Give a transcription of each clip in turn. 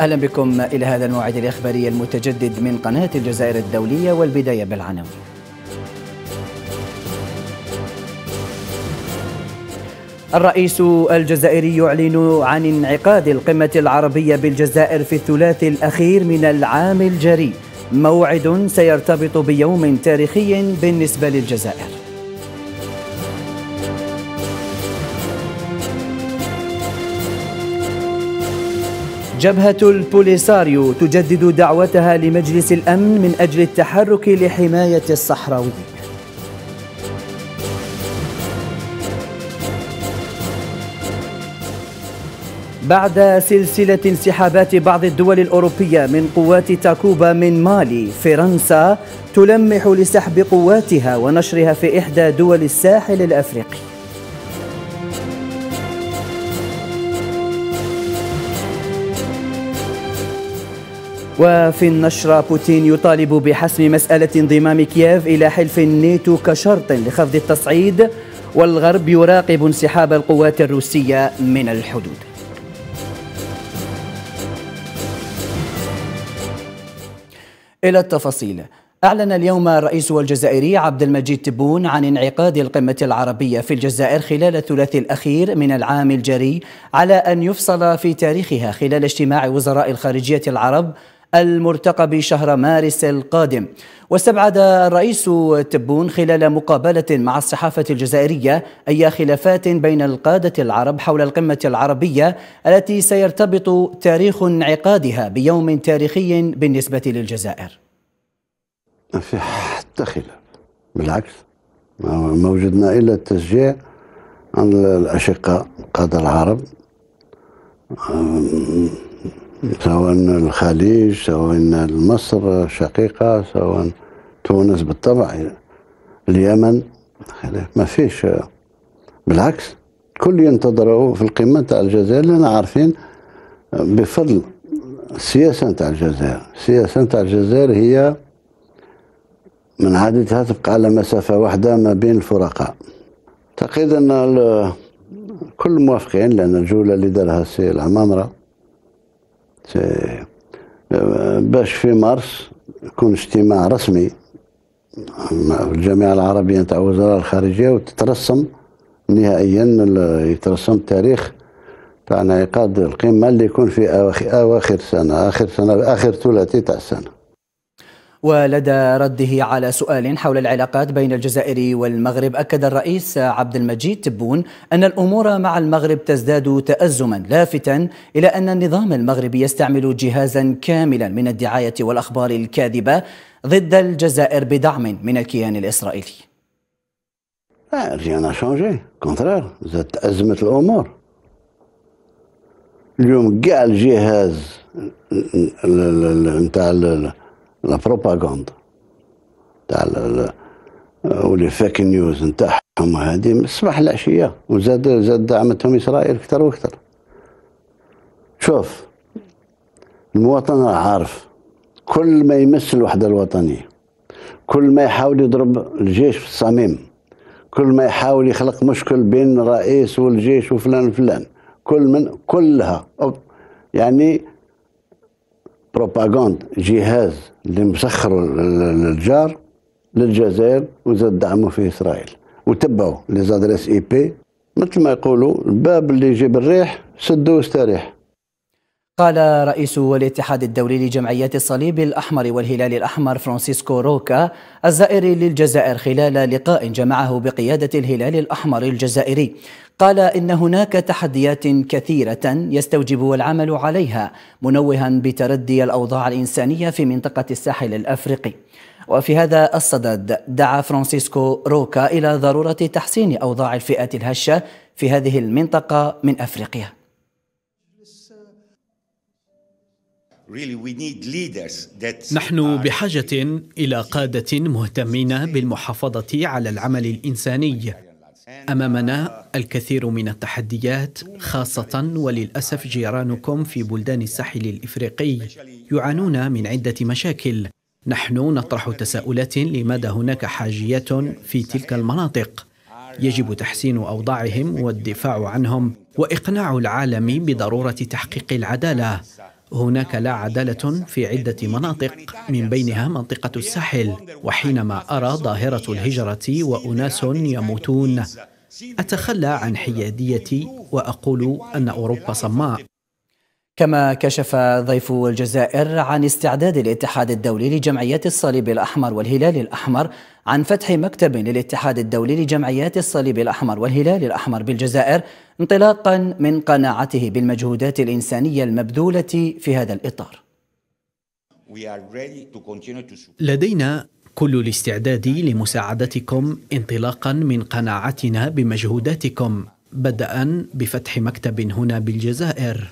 أهلا بكم إلى هذا الموعد الإخباري المتجدد من قناة الجزائر الدولية والبداية بالعناوين الرئيس الجزائري يعلن عن انعقاد القمة العربية بالجزائر في الثلاث الأخير من العام الجاري موعد سيرتبط بيوم تاريخي بالنسبة للجزائر جبهة البوليساريو تجدد دعوتها لمجلس الأمن من أجل التحرك لحماية الصحراوي بعد سلسلة انسحابات بعض الدول الأوروبية من قوات تاكوبا من مالي فرنسا تلمح لسحب قواتها ونشرها في إحدى دول الساحل الأفريقي وفي النشرة بوتين يطالب بحسم مسألة انضمام كييف إلى حلف الناتو كشرط لخفض التصعيد والغرب يراقب انسحاب القوات الروسية من الحدود إلى التفاصيل أعلن اليوم الرئيس الجزائري عبد المجيد تبون عن انعقاد القمة العربية في الجزائر خلال الثلاث الأخير من العام الجري على أن يفصل في تاريخها خلال اجتماع وزراء الخارجية العرب المرتقب شهر مارس القادم واستبعد الرئيس تبون خلال مقابلة مع الصحافة الجزائرية أي خلافات بين القادة العرب حول القمة العربية التي سيرتبط تاريخ انعقادها بيوم تاريخي بالنسبة للجزائر ما في حتى خلاف بالعكس ما وجدنا إلا التشجيع عن الأشقاء القادة العرب سواء الخليج سواء مصر شقيقة سواء تونس بالطبع اليمن ما فيش بالعكس كل ينتظروا في القمة تاع الجزائر لأن عارفين بفضل السياسة تاع الجزائر السياسة تاع الجزائر هي من عادتها تبقى على مسافة واحدة ما بين الفرقاء تقريبا كل موافقين لأن الجولة اللي دارها السي العمامرة باش في مارس يكون اجتماع رسمي الجامعة العربية نتاع وزارة الخارجية وتترسم نهائيا يترسم تاريخ تاع انعقاد القمة اللي يكون في أواخر سنة آخر سنة آخر ثلاثي تاع السنة ولدى رده على سؤال حول العلاقات بين الجزائر والمغرب أكد الرئيس عبد المجيد تبون أن الأمور مع المغرب تزداد تأزما لافتا إلى أن النظام المغربي يستعمل جهازا كاملا من الدعاية والأخبار الكاذبة ضد الجزائر بدعم من الكيان الإسرائيلي rien n'a شونجي كونترير زادت ازمه الأمور. اليوم كاع الجهاز نتاع لا بروباغاندا تاع ولي فيك نيوز نتاعهم هذه من الصباح العشيه وزاد زاد دعمتهم اسرائيل اكثر واكثر شوف المواطن راه عارف كل ما يمس الوحده الوطنيه كل ما يحاول يضرب الجيش في الصميم كل ما يحاول يخلق مشكل بين الرئيس والجيش وفلان وفلان كل من كلها يعني بروباغاند جهاز اللي مسخر للجار للجزائر وزاد دعمه في اسرائيل وتبعوا لي زادريس اي بي مثل ما يقولوا الباب اللي يجيب الريح سدوا واستريحوا قال رئيس الاتحاد الدولي لجمعيات الصليب الأحمر والهلال الأحمر فرانسيسكو روكا الزائر للجزائر خلال لقاء جمعه بقيادة الهلال الأحمر الجزائري قال إن هناك تحديات كثيرة يستوجب العمل عليها منوها بتردي الأوضاع الإنسانية في منطقة الساحل الأفريقي وفي هذا الصدد دعا فرانسيسكو روكا إلى ضرورة تحسين أوضاع الفئات الهشة في هذه المنطقة من أفريقيا نحن بحاجة إلى قادة مهتمين بالمحافظة على العمل الإنساني. أمامنا الكثير من التحديات خاصة وللأسف جيرانكم في بلدان الساحل الإفريقي يعانون من عدة مشاكل. نحن نطرح تساؤلات لماذا هناك حاجيات في تلك المناطق. يجب تحسين أوضاعهم والدفاع عنهم وإقناع العالم بضرورة تحقيق العدالة هناك لا عداله في عده مناطق من بينها منطقه الساحل وحينما ارى ظاهره الهجره واناس يموتون اتخلى عن حياديتي واقول ان اوروبا صماء كما كشف ضيف الجزائر عن استعداد الاتحاد الدولي لجمعيات الصليب الأحمر والهلال الأحمر عن فتح مكتب للاتحاد الدولي لجمعيات الصليب الأحمر والهلال الأحمر بالجزائر انطلاقا من قناعته بالمجهودات الإنسانية المبذولة في هذا الإطار لدينا كل الاستعداد لمساعدتكم انطلاقا من قناعتنا بمجهوداتكم بدءا بفتح مكتب هنا بالجزائر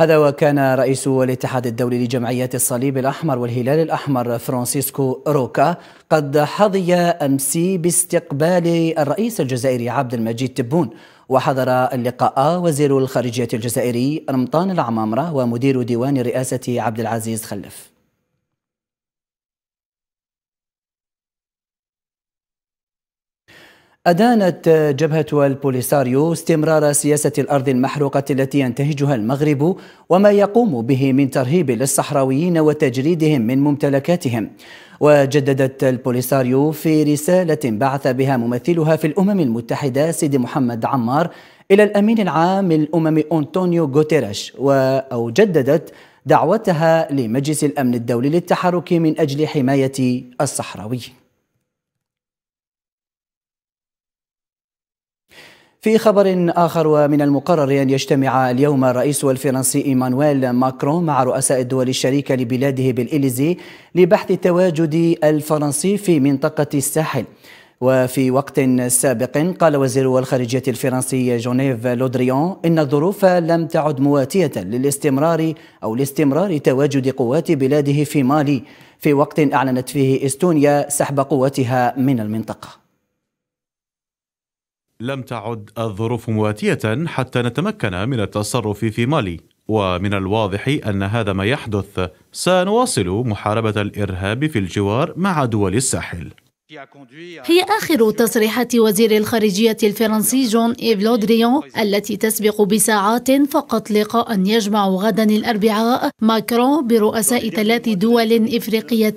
هذا وكان رئيس الاتحاد الدولي لجمعيات الصليب الأحمر والهلال الأحمر فرانسيسكو روكا قد حظي أمس باستقبال الرئيس الجزائري عبد المجيد تبون وحضر اللقاء وزير الخارجية الجزائري رمطان العمامرة ومدير ديوان الرئاسة عبد العزيز خلف أدانت جبهة البوليساريو استمرار سياسة الأرض المحروقة التي ينتهجها المغرب وما يقوم به من ترهيب للصحراويين وتجريدهم من ممتلكاتهم وجددت البوليساريو في رسالة بعث بها ممثلها في الأمم المتحدة سيدي محمد عمار إلى الأمين العام الأمم أنطونيو غوتيريش أو جددت دعوتها لمجلس الأمن الدولي للتحرك من أجل حماية الصحراويين في خبر آخر ومن المقرر أن يجتمع اليوم الرئيس الفرنسي إيمانويل ماكرون مع رؤساء الدول الشريكة لبلاده بالإليزي لبحث التواجد الفرنسي في منطقة الساحل وفي وقت سابق قال وزير الخارجية الفرنسي جونيف لودريون إن الظروف لم تعد مواتية للاستمرار أو لاستمرار تواجد قوات بلاده في مالي في وقت أعلنت فيه إستونيا سحب قواتها من المنطقة لم تعد الظروف مواتية حتى نتمكن من التصرف في مالي ومن الواضح أن هذا ما يحدث سنواصل محاربة الإرهاب في الجوار مع دول الساحل هي آخر تصريحات وزير الخارجية الفرنسي جون إيف لودريون التي تسبق بساعات فقط لقاء يجمع غدا الأربعاء ماكرون برؤساء ثلاث دول إفريقية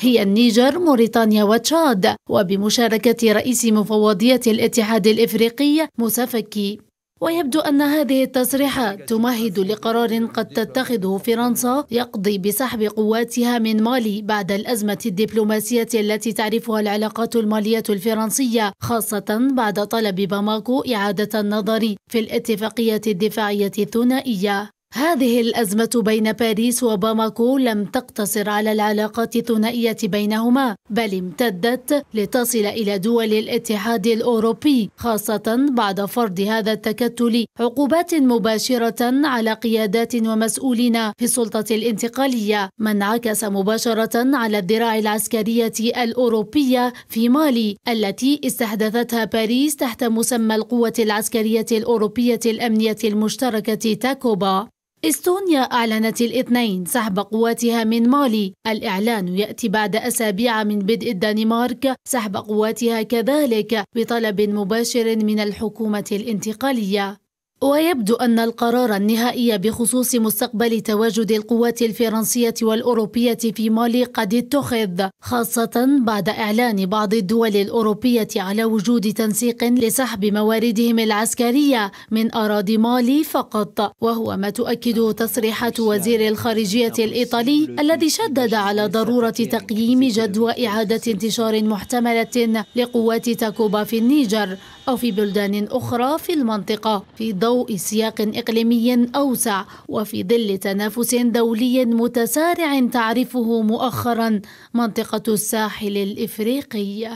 هي النيجر موريتانيا وتشاد وبمشاركة رئيس مفوضية الاتحاد الإفريقي موسى فكي ويبدو أن هذه التصريحات تمهد لقرار قد تتخذه فرنسا يقضي بسحب قواتها من مالي بعد الأزمة الدبلوماسية التي تعرفها العلاقات المالية الفرنسية خاصة بعد طلب باماكو إعادة النظر في الاتفاقية الدفاعية الثنائية هذه الأزمة بين باريس وباماكو لم تقتصر على العلاقات الثنائية بينهما بل امتدت لتصل إلى دول الاتحاد الأوروبي خاصة بعد فرض هذا التكتل عقوبات مباشرة على قيادات ومسؤولين في السلطة الانتقالية ما انعكس مباشرة على الذراع العسكرية الأوروبية في مالي التي استحدثتها باريس تحت مسمى القوة العسكرية الأوروبية الأمنية المشتركة تاكوبا استونيا أعلنت الاثنين سحب قواتها من مالي الإعلان يأتي بعد أسابيع من بدء الدنمارك سحب قواتها كذلك بطلب مباشر من الحكومة الانتقالية ويبدو أن القرار النهائي بخصوص مستقبل تواجد القوات الفرنسية والأوروبية في مالي قد اتخذ خاصة بعد إعلان بعض الدول الأوروبية على وجود تنسيق لسحب مواردهم العسكرية من أراضي مالي فقط وهو ما تؤكده تصريحات وزير الخارجية الإيطالي الذي شدد على ضرورة تقييم جدوى إعادة انتشار محتملة لقوات تاكوبا في النيجر أو في بلدان أخرى في المنطقة في ضوء ضوء سياق إقليمي أوسع وفي ظل تنافس دولي متسارع تعرفه مؤخرا منطقة الساحل الإفريقي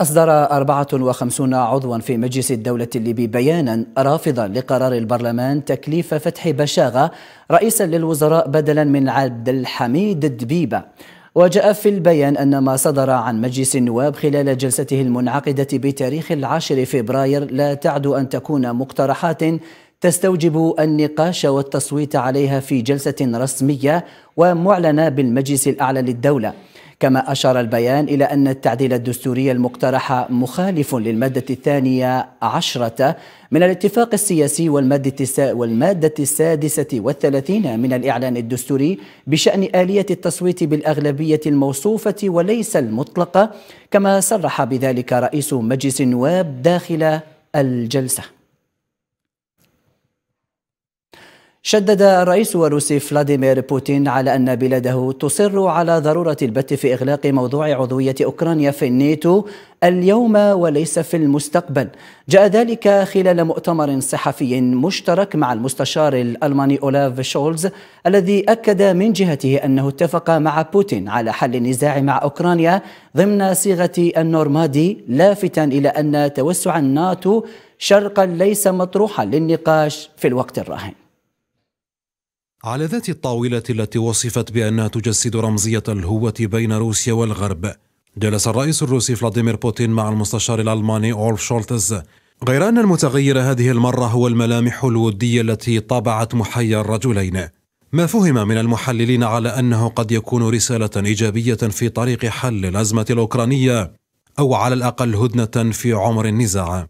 أصدر 54 عضوا في مجلس الدولة الليبي بيانا رافضا لقرار البرلمان تكليف فتحي بشاغة رئيسا للوزراء بدلا من عبد الحميد الدبيبة وجاء في البيان أن ما صدر عن مجلس النواب خلال جلسته المنعقدة بتاريخ العاشر فبراير لا تعد أن تكون مقترحات تستوجب النقاش والتصويت عليها في جلسة رسمية ومعلنة بالمجلس الأعلى للدولة كما أشار البيان إلى أن التعديل الدستوري المقترح مخالف للمادة الثانية عشرة من الاتفاق السياسي والمادة, والمادة السادسة والثلاثين من الإعلان الدستوري بشأن آلية التصويت بالأغلبية الموصوفة وليس المطلقة كما صرح بذلك رئيس مجلس النواب داخل الجلسة شدد الرئيس الروسي فلاديمير بوتين على أن بلاده تصر على ضرورة البت في إغلاق موضوع عضوية أوكرانيا في الناتو اليوم وليس في المستقبل جاء ذلك خلال مؤتمر صحفي مشترك مع المستشار الألماني أولاف شولز الذي أكد من جهته أنه اتفق مع بوتين على حل النزاع مع أوكرانيا ضمن صيغة النورمادي لافتا إلى أن توسع الناتو شرقا ليس مطروحا للنقاش في الوقت الراهن على ذات الطاولة التي وصفت بأنها تجسد رمزية الهوة بين روسيا والغرب جلس الرئيس الروسي فلاديمير بوتين مع المستشار الألماني أولف شولتز غير أن المتغير هذه المرة هو الملامح الودية التي طبعت محيا الرجلين ما فهم من المحللين على أنه قد يكون رسالة إيجابية في طريق حل الأزمة الأوكرانية أو على الأقل هدنة في عمر النزاع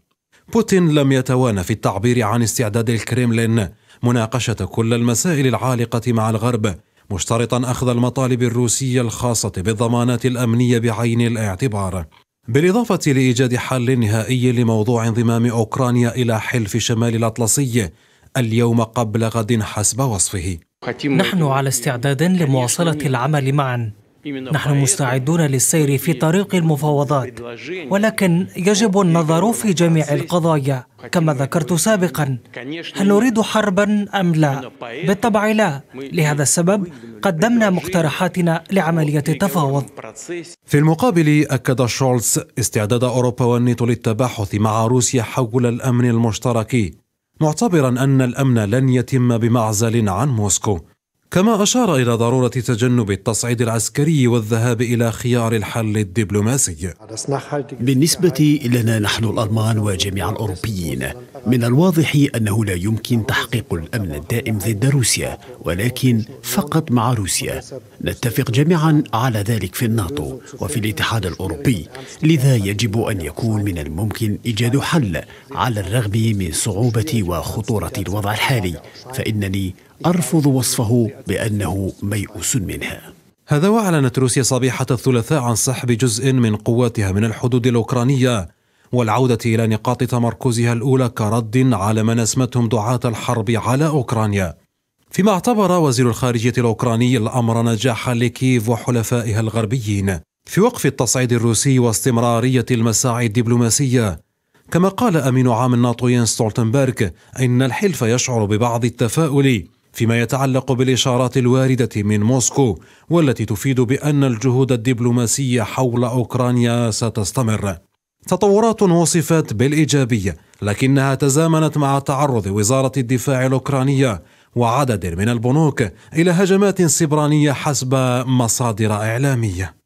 بوتين لم يتوانى في التعبير عن استعداد الكريملين مناقشة كل المسائل العالقة مع الغرب مشترطا أخذ المطالب الروسية الخاصة بالضمانات الأمنية بعين الاعتبار بالإضافة لإيجاد حل نهائي لموضوع انضمام أوكرانيا إلى حلف شمال الأطلسي اليوم قبل غد حسب وصفه نحن على استعداد لمواصلة العمل معا نحن مستعدون للسير في طريق المفاوضات ولكن يجب النظر في جميع القضايا كما ذكرت سابقا هل نريد حربا ام لا بالطبع لا لهذا السبب قدمنا مقترحاتنا لعمليه التفاوض في المقابل اكد شولتز استعداد اوروبا والنيتو للتباحث مع روسيا حول الامن المشترك معتبرا ان الامن لن يتم بمعزل عن موسكو كما أشار إلى ضرورة تجنب التصعيد العسكري والذهاب إلى خيار الحل الدبلوماسي بالنسبة لنا نحن الألمان وجميع الأوروبيين من الواضح أنه لا يمكن تحقيق الأمن الدائم ضد روسيا ولكن فقط مع روسيا نتفق جميعا على ذلك في الناتو وفي الاتحاد الاوروبي لذا يجب ان يكون من الممكن ايجاد حل على الرغم من صعوبه وخطوره الوضع الحالي فانني ارفض وصفه بانه ميؤوس منها هذا وأعلنت روسيا صبيحة الثلاثاء عن سحب جزء من قواتها من الحدود الأوكرانية والعودة إلى نقاط تمركزها الأولى كرد على من اسمتهم دعاة الحرب على أوكرانيا فيما اعتبر وزير الخارجية الأوكراني الأمر نجاح لكييف وحلفائها الغربيين في وقف التصعيد الروسي واستمرارية المساعي الدبلوماسية كما قال أمين عام الناتو ينس ستولتنبرغ إن الحلف يشعر ببعض التفاؤل فيما يتعلق بالإشارات الواردة من موسكو والتي تفيد بأن الجهود الدبلوماسية حول أوكرانيا ستستمر تطورات وصفت بالإيجابية لكنها تزامنت مع تعرض وزارة الدفاع الأوكرانية وعدد من البنوك الى هجمات سبرانيه حسب مصادر اعلاميه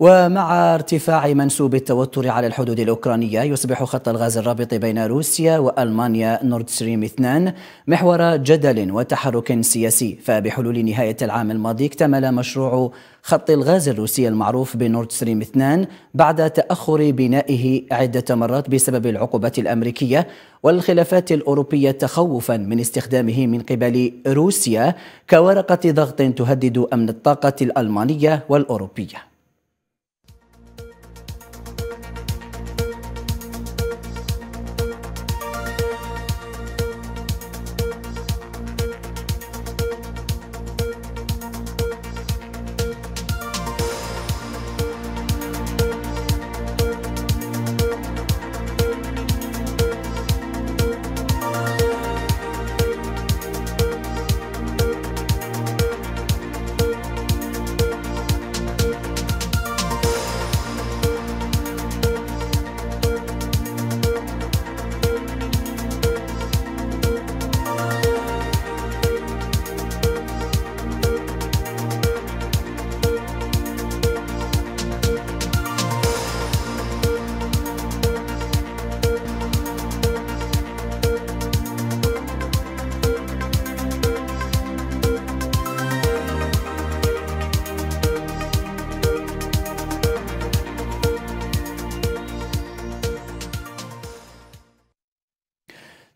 ومع ارتفاع منسوب التوتر على الحدود الأوكرانية يصبح خط الغاز الرابط بين روسيا وألمانيا نورد سريم 2 محور جدل وتحرك سياسي فبحلول نهاية العام الماضي اكتمل مشروع خط الغاز الروسي المعروف بنورد سريم 2 بعد تأخر بنائه عدة مرات بسبب العقوبات الأمريكية والخلافات الأوروبية تخوفا من استخدامه من قبل روسيا كورقة ضغط تهدد أمن الطاقة الألمانية والأوروبية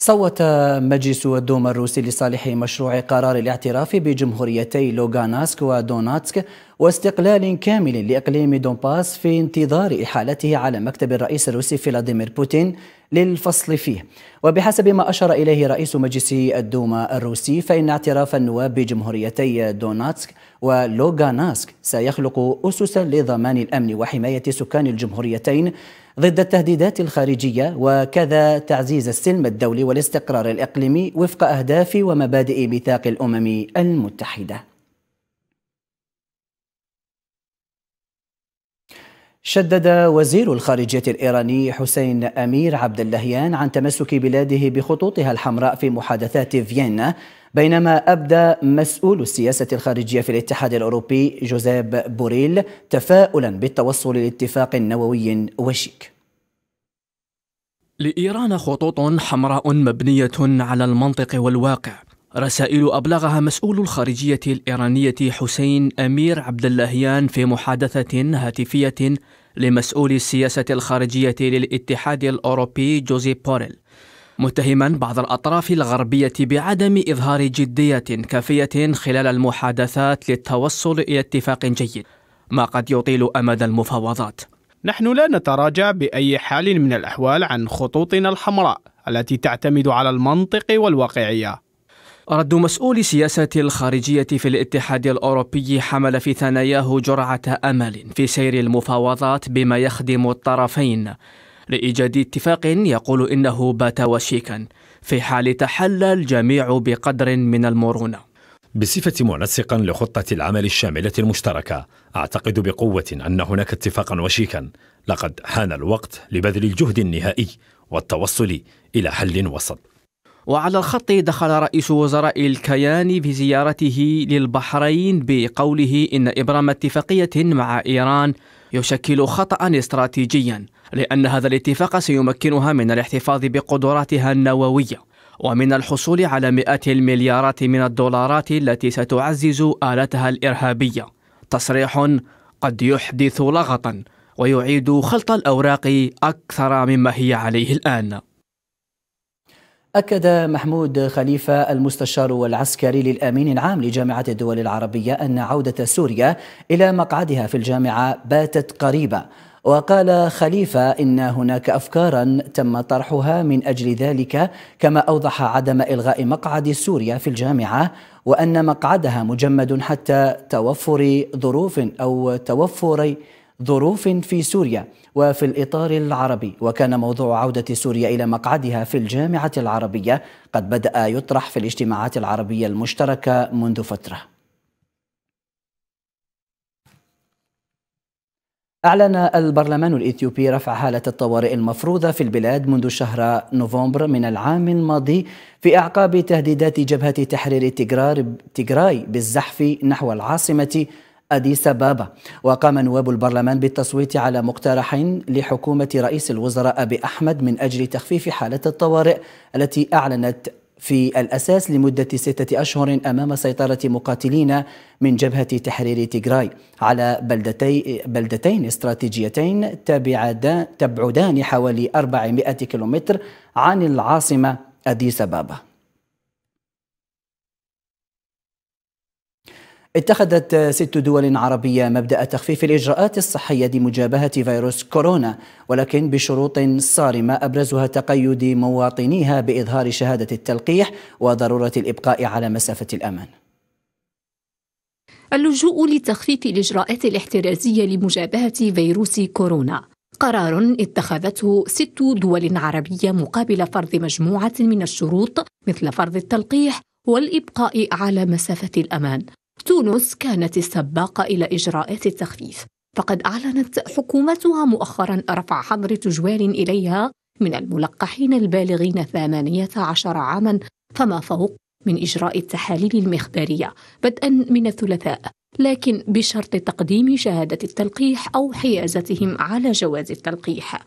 صوت مجلس الدوما الروسي لصالح مشروع قرار الاعتراف بجمهوريتي لوغاناسك ودوناتسك واستقلال كامل لإقليم دونباس في انتظار إحالته على مكتب الرئيس الروسي فلاديمير بوتين للفصل فيه وبحسب ما أشار إليه رئيس مجلس الدوما الروسي فإن اعتراف النواب بجمهوريتي دوناتسك ولوغاناسك سيخلق أسسا لضمان الأمن وحماية سكان الجمهوريتين ضد التهديدات الخارجية وكذا تعزيز السلم الدولي والاستقرار الإقليمي وفق أهداف ومبادئ ميثاق الأمم المتحدة شدد وزير الخارجية الإيراني حسين أمير عبد اللهيان عن تمسك بلاده بخطوطها الحمراء في محادثات فيينا بينما أبدى مسؤول السياسة الخارجية في الاتحاد الأوروبي جوزيب بوريل تفاؤلا بالتوصل لاتفاق نووي وشيك لإيران خطوط حمراء مبنية على المنطق والواقع رسائل أبلغها مسؤول الخارجية الإيرانية حسين أمير عبد اللهيان في محادثة هاتفية لمسؤول السياسة الخارجية للاتحاد الأوروبي جوزيب بوريل متهما بعض الأطراف الغربية بعدم إظهار جدية كافية خلال المحادثات للتوصل إلى اتفاق جيد ما قد يطيل أمد المفاوضات نحن لا نتراجع بأي حال من الأحوال عن خطوطنا الحمراء التي تعتمد على المنطق والواقعية رد مسؤول سياسة الخارجية في الاتحاد الأوروبي حمل في ثناياه جرعة أمل في سير المفاوضات بما يخدم الطرفين لإيجاد اتفاق يقول إنه بات وشيكا في حال تحلى الجميع بقدر من المرونه بصفة منسقا لخطة العمل الشاملة المشتركة أعتقد بقوة أن هناك اتفاقا وشيكا لقد حان الوقت لبذل الجهد النهائي والتوصل إلى حل وسط وعلى الخط دخل رئيس وزراء الكيان في زيارته للبحرين بقوله إن إبرام اتفاقية مع إيران يشكل خطأ استراتيجيا لأن هذا الاتفاق سيمكنها من الاحتفاظ بقدراتها النووية ومن الحصول على مئات المليارات من الدولارات التي ستعزز آلتها الإرهابية تصريح قد يحدث لغطا ويعيد خلط الأوراق أكثر مما هي عليه الآن أكد محمود خليفة المستشار والعسكري للأمين العام لجامعة الدول العربية أن عودة سوريا إلى مقعدها في الجامعة باتت قريبة وقال خليفة إن هناك أفكارا تم طرحها من أجل ذلك كما أوضح عدم إلغاء مقعد سوريا في الجامعة وأن مقعدها مجمد حتى توفر ظروف أو توفر ظروف في سوريا وفي الإطار العربي وكان موضوع عودة سوريا إلى مقعدها في الجامعة العربية قد بدأ يطرح في الاجتماعات العربية المشتركة منذ فترة أعلن البرلمان الإثيوبي رفع حالة الطوارئ المفروضة في البلاد منذ شهر نوفمبر من العام الماضي في أعقاب تهديدات جبهة تحرير تيغراي بالزحف نحو العاصمة أديس أبابا وقام نواب البرلمان بالتصويت على مقترح لحكومة رئيس الوزراء أبي أحمد من أجل تخفيف حالة الطوارئ التي أعلنت في الأساس لمدة ستة أشهر أمام سيطرة مقاتلين من جبهة تحرير تيغراي على بلدتي بلدتين استراتيجيتين تبعدان حوالي 400 كيلومتر عن العاصمة أديس أبابا اتخذت ست دول عربية مبدأ تخفيف الإجراءات الصحية لمجابهة فيروس كورونا ولكن بشروط صارمة أبرزها تقيد مواطنيها بإظهار شهادة التلقيح وضرورة الإبقاء على مسافة الأمان اللجوء لتخفيف الإجراءات الاحترازية لمجابهة فيروس كورونا قرار اتخذته ست دول عربية مقابل فرض مجموعة من الشروط مثل فرض التلقيح والإبقاء على مسافة الأمان تونس كانت السباقة إلى إجراءات التخفيف فقد أعلنت حكومتها مؤخرا رفع حظر تجوال إليها من الملقحين البالغين 18 عاما فما فوق من إجراء التحاليل المخبارية بدءا من الثلاثاء لكن بشرط تقديم شهادة التلقيح أو حيازتهم على جواز التلقيح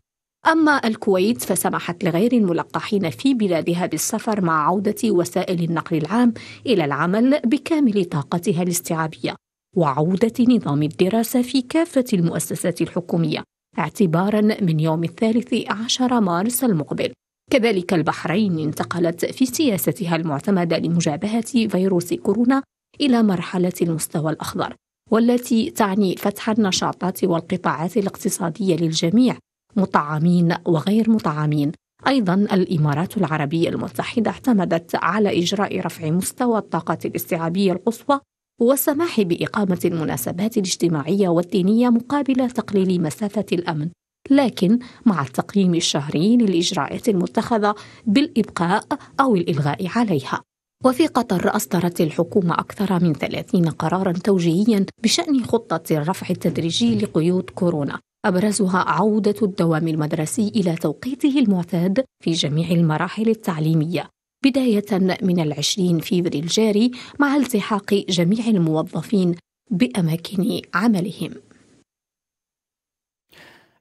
أما الكويت فسمحت لغير الملقحين في بلادها بالسفر مع عودة وسائل النقل العام إلى العمل بكامل طاقتها الاستيعابية وعودة نظام الدراسة في كافة المؤسسات الحكومية اعتبارا من يوم الثالث عشر مارس المقبل كذلك البحرين انتقلت في سياستها المعتمدة لمجابهة فيروس كورونا إلى مرحلة المستوى الأخضر والتي تعني فتح النشاطات والقطاعات الاقتصادية للجميع مطعمين وغير مطعمين ايضا الامارات العربيه المتحده اعتمدت على اجراء رفع مستوى الطاقه الاستيعابيه القصوى والسماح باقامه المناسبات الاجتماعيه والدينيه مقابل تقليل مسافه الامن لكن مع التقييم الشهري للاجراءات المتخذه بالابقاء او الالغاء عليها وفي قطر أصدرت الحكومة أكثر من 30 قرارا توجيهيا بشأن خطة الرفع التدريجي لقيود كورونا أبرزها عودة الدوام المدرسي إلى توقيته المعتاد في جميع المراحل التعليمية بداية من العشرين فبراير الجاري مع التحاق جميع الموظفين بأماكن عملهم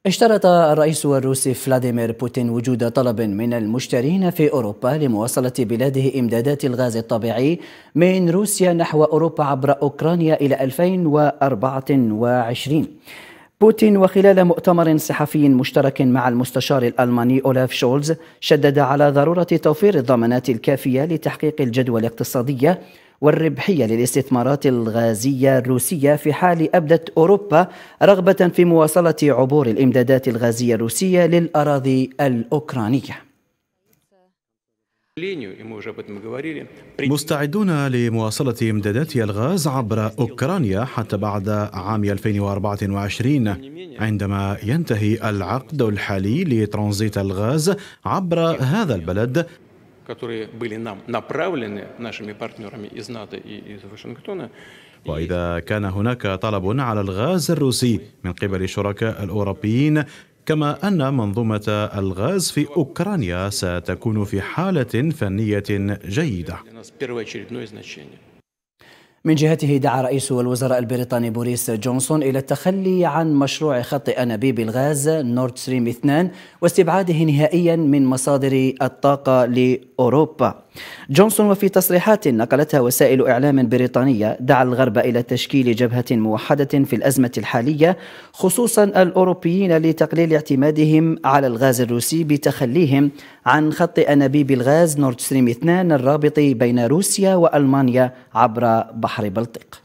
اشترط الرئيس الروسي فلاديمير بوتين وجود طلب من المشترين في أوروبا لمواصلة بلاده إمدادات الغاز الطبيعي من روسيا نحو أوروبا عبر أوكرانيا إلى 2024 بوتين وخلال مؤتمر صحفي مشترك مع المستشار الألماني أولاف شولز شدد على ضرورة توفير الضمانات الكافية لتحقيق الجدوى الاقتصادية والربحية للاستثمارات الغازية الروسية في حال أبدت أوروبا رغبة في مواصلة عبور الإمدادات الغازية الروسية للأراضي الأوكرانية مستعدون لمواصلة إمدادات الغاز عبر أوكرانيا حتى بعد عام 2024 عندما ينتهي العقد الحالي لترانزيت الغاز عبر هذا البلد وإذا كان هناك طلب على الغاز الروسي من قبل الشركاء الأوروبيين كما أن منظومة الغاز في أوكرانيا ستكون في حالة فنية جيدة من جهته دعا رئيس الوزراء البريطاني بوريس جونسون إلى التخلي عن مشروع خط أنابيب الغاز نورد سريم 2 واستبعاده نهائيا من مصادر الطاقة أوروبا جونسون وفي تصريحات نقلتها وسائل إعلام بريطانية دعا الغرب إلى تشكيل جبهة موحدة في الأزمة الحالية خصوصا الأوروبيين لتقليل اعتمادهم على الغاز الروسي بتخليهم عن خط أنابيب الغاز نورد ستريم 2 الرابط بين روسيا وألمانيا عبر بحر بلطيق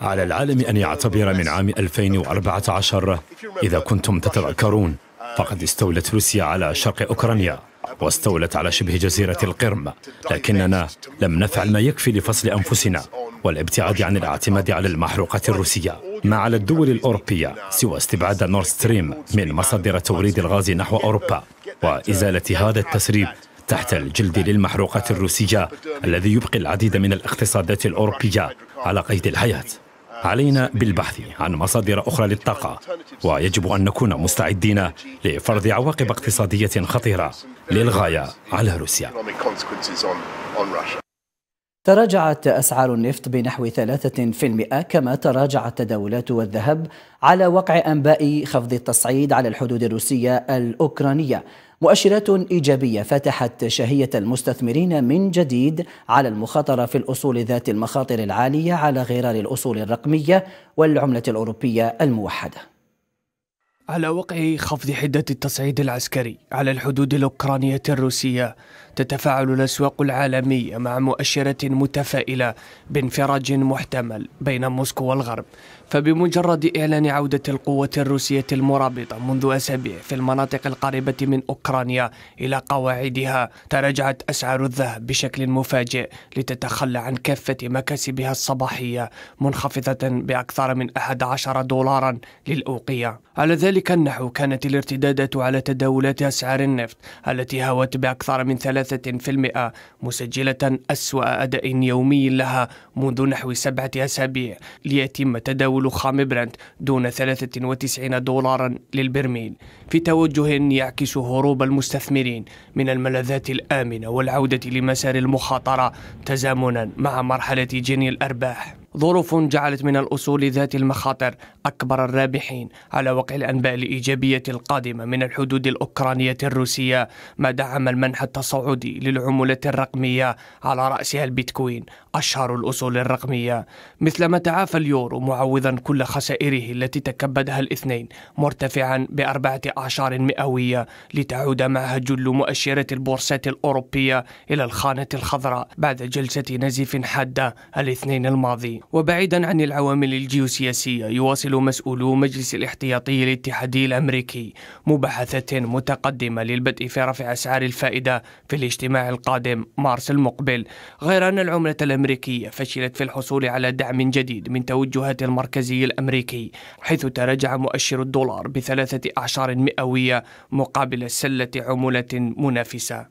على العالم أن يعتبر من عام 2014 إذا كنتم تتذكرون فقد استولت روسيا على شرق أوكرانيا واستولت على شبه جزيرة القرم لكننا لم نفعل ما يكفي لفصل أنفسنا والابتعاد عن الاعتماد على المحروقات الروسية ما على الدول الأوروبية سوى استبعاد نورستريم ستريم من مصادر توريد الغاز نحو أوروبا وإزالة هذا التسريب تحت الجلد للمحروقات الروسية الذي يبقي العديد من الاقتصادات الأوروبية على قيد الحياة علينا بالبحث عن مصادر أخرى للطاقة ويجب أن نكون مستعدين لفرض عواقب اقتصادية خطيرة للغاية على روسيا تراجعت أسعار النفط بنحو 3% كما تراجعت تداولات والذهب على وقع أنباء خفض التصعيد على الحدود الروسية الأوكرانية مؤشرات إيجابية فتحت شهية المستثمرين من جديد على المخاطرة في الأصول ذات المخاطر العالية على غرار الأصول الرقمية والعملة الأوروبية الموحدة على وقع خفض حدة التصعيد العسكري على الحدود الأوكرانية الروسية تتفاعل الأسواق العالمية مع مؤشرات متفائلة بانفراج محتمل بين موسكو والغرب فبمجرد إعلان عودة القوة الروسية المرابطة منذ أسابيع في المناطق القريبة من أوكرانيا إلى قواعدها تراجعت أسعار الذهب بشكل مفاجئ لتتخلى عن كافة مكاسبها الصباحية منخفضة بأكثر من 11 دولارا للأوقية على ذلك النحو كانت الارتدادات على تداولات أسعار النفط التي هوت بأكثر من 3% مسجلة أسوأ أداء يومي لها منذ نحو سبعة أسابيع ليتم تداول خام برنت دون 93 دولارا للبرميل في توجه يعكس هروب المستثمرين من الملذات الآمنة والعودة لمسار المخاطرة تزامنا مع مرحلة جني الأرباح ظروف جعلت من الأصول ذات المخاطر أكبر الرابحين على وقع الأنباء الإيجابية القادمة من الحدود الأوكرانية الروسية ما دعم المنح التصاعدي للعملة الرقمية على رأسها البيتكوين أشهر الأصول الرقمية مثلما تعافى اليورو معوضا كل خسائره التي تكبدها الاثنين مرتفعا بأربعة أعشار مئوية لتعود معها جل مؤشرة البورصات الأوروبية إلى الخانة الخضراء بعد جلسة نزيف حادة الاثنين الماضي وبعيدا عن العوامل الجيوسياسية يواصل مسؤولو مجلس الاحتياطي الاتحادي الأمريكي مباحثة متقدمة للبدء في رفع أسعار الفائدة في الاجتماع القادم مارس المقبل غير أن العملة الأمريكية فشلت في الحصول على دعم جديد من توجهات المركزي الأمريكي حيث تراجع مؤشر الدولار بثلاثة أعشار مئوية مقابل سلة عملة منافسة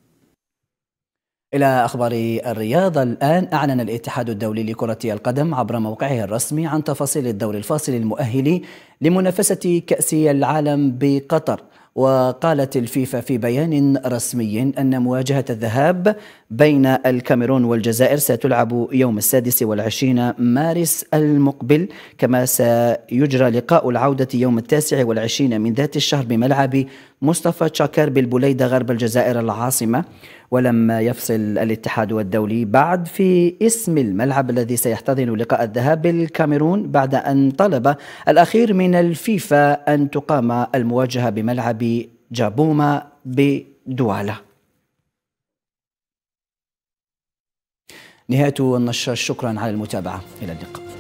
إلى أخبار الرياضة الآن أعلن الاتحاد الدولي لكرة القدم عبر موقعه الرسمي عن تفاصيل الدور الفاصل المؤهل لمنافسة كأس العالم بقطر وقالت الفيفا في بيان رسمي أن مواجهة الذهاب بين الكاميرون والجزائر ستلعب يوم السادس والعشرين مارس المقبل كما سيجرى لقاء العودة يوم التاسع والعشرين من ذات الشهر بملعب مصطفى تشاكر بالبليدة غرب الجزائر العاصمة ولم يفصل الاتحاد الدولي بعد في اسم الملعب الذي سيحتضن لقاء الذهاب بالكاميرون بعد أن طلب الأخير من الفيفا أن تقام المواجهة بملعب جابوما بدوالا نهاية النشر شكرا على المتابعة إلى اللقاء